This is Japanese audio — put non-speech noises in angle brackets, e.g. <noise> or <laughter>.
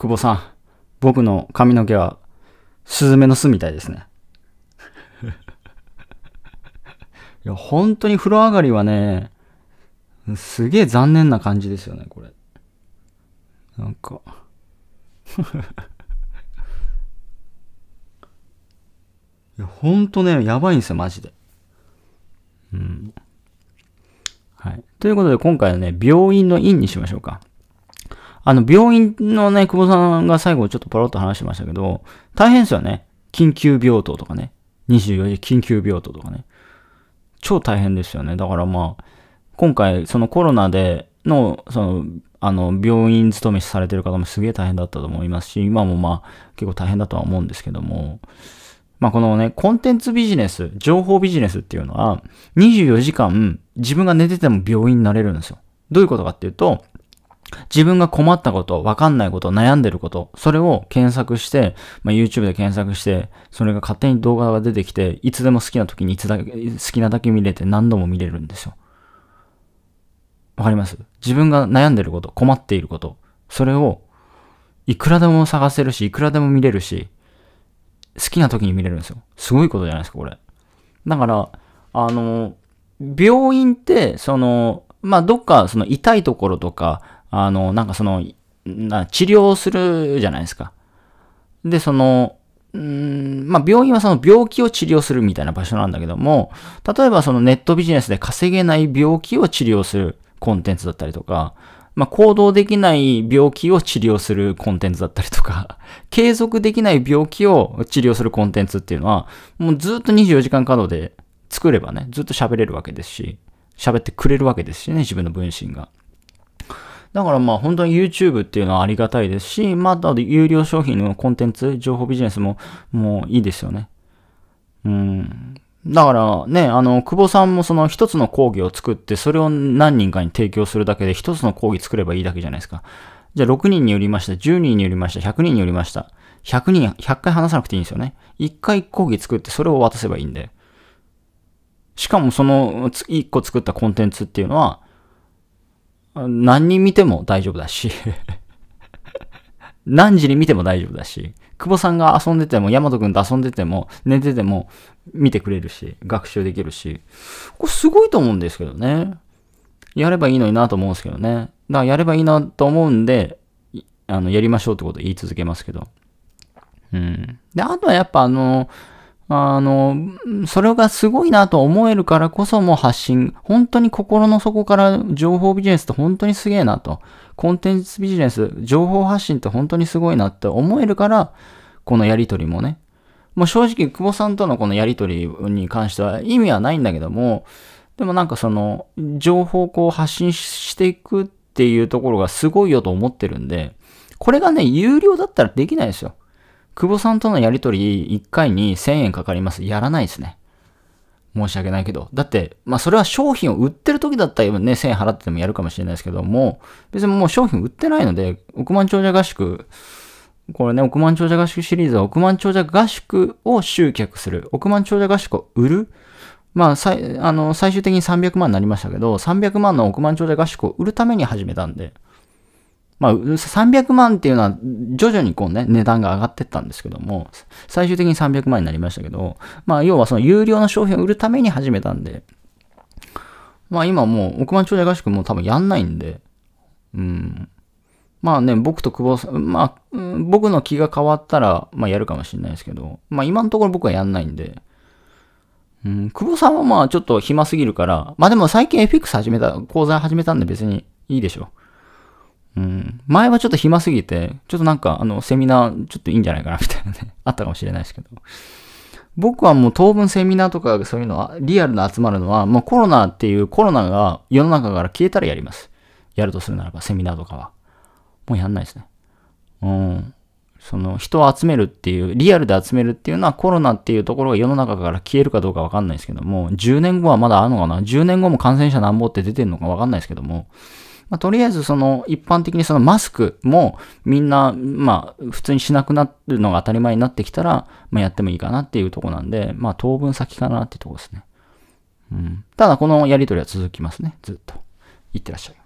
久保さん、僕の髪の毛は、スズメの巣みたいですね。<laughs> いや、本当に風呂上がりはね、すげえ残念な感じですよね、これ。なんか <laughs> いや、ほんとね、やばいんですよ、マジで。うん。はい。ということで、今回はね、病院の院にしましょうか。あの、病院のね、久保さんが最後ちょっとポロッと話してましたけど、大変ですよね。緊急病棟とかね。24時緊急病棟とかね。超大変ですよね。だからまあ、今回、そのコロナでの、その、あの、病院勤めされてる方もすげえ大変だったと思いますし、今もまあ、結構大変だとは思うんですけども、まあこのね、コンテンツビジネス、情報ビジネスっていうのは、24時間自分が寝てても病院になれるんですよ。どういうことかっていうと、自分が困ったこと、わかんないこと、悩んでること、それを検索して、まあ、YouTube で検索して、それが勝手に動画が出てきて、いつでも好きな時にいつだけ、好きなだけ見れて何度も見れるんですよ。わかります自分が悩んでること、困っていること、それを、いくらでも探せるし、いくらでも見れるし、好きな時に見れるんですよ。すごいことじゃないですか、これ。だから、あの、病院って、その、まあ、どっか、その痛いところとか、あの、なんかその、な治療するじゃないですか。で、その、うんまあ、病院はその病気を治療するみたいな場所なんだけども、例えばそのネットビジネスで稼げない病気を治療するコンテンツだったりとか、まあ、行動できない病気を治療するコンテンツだったりとか、<laughs> 継続できない病気を治療するコンテンツっていうのは、もうずっと24時間稼働で作ればね、ずっと喋れるわけですし、喋ってくれるわけですしね、自分の分身が。だからまあ本当に YouTube っていうのはありがたいですし、また、だ有料商品のコンテンツ、情報ビジネスももういいですよね。うん。だからね、あの、久保さんもその一つの講義を作って、それを何人かに提供するだけで一つの講義作ればいいだけじゃないですか。じゃあ6人によりました、10人によりました、100人によりました。100人、100回話さなくていいんですよね。1回講義作ってそれを渡せばいいんで。しかもその1個作ったコンテンツっていうのは、何人見ても大丈夫だし <laughs> 何時に見ても大丈夫だし、久保さんが遊んでても、大和くんと遊んでても、寝てても見てくれるし、学習できるし、これすごいと思うんですけどね。やればいいのになと思うんですけどね。だからやればいいなと思うんで、あの、やりましょうってこと言い続けますけど。うん。で、あとはやっぱあのーあの、それがすごいなと思えるからこそもう発信、本当に心の底から情報ビジネスって本当にすげえなと、コンテンツビジネス、情報発信って本当にすごいなって思えるから、このやりとりもね。もう正直、久保さんとのこのやりとりに関しては意味はないんだけども、でもなんかその、情報をこう発信していくっていうところがすごいよと思ってるんで、これがね、有料だったらできないですよ。久保さんとのやりとり1回に1000円かかります。やらないですね。申し訳ないけど。だって、まあそれは商品を売ってる時だったらね、1000円払っててもやるかもしれないですけども、別にもう商品売ってないので、億万長者合宿、これね、億万長者合宿シリーズは億万長者合宿を集客する。億万長者合宿を売る。まあ、最、あの、最終的に300万になりましたけど、300万の億万長者合宿を売るために始めたんで。まあ、300万っていうのは徐々にこうね、値段が上がってったんですけども、最終的に300万になりましたけど、まあ、要はその有料の商品を売るために始めたんで、まあ今もう億万長者合宿も多分やんないんで、うん。まあね、僕と久保さん、まあ、僕の気が変わったら、まあやるかもしれないですけど、まあ今のところ僕はやんないんで、うん、久保さんはまあちょっと暇すぎるから、まあでも最近 FX 始めた、講座始めたんで別にいいでしょ。う。うん。前はちょっと暇すぎて、ちょっとなんか、あの、セミナー、ちょっといいんじゃないかな、みたいなね <laughs> あったかもしれないですけど。僕はもう当分セミナーとかそういうのは、リアルな集まるのは、もうコロナっていうコロナが世の中から消えたらやります。やるとするならば、セミナーとかは。もうやんないですね。うん。その人を集めるっていう、リアルで集めるっていうのはコロナっていうところが世の中から消えるかどうかわかんないですけども、10年後はまだあるのかな ?10 年後も感染者なんぼって出てるのかわかんないですけども、まあ、とりあえずその一般的にそのマスクもみんな、まあ、普通にしなくなるのが当たり前になってきたら、まあ、やってもいいかなっていうとこなんで、まあ、当分先かなってとこですね。うん、ただ、このやりとりは続きますね。ずっと。いってらっしゃい。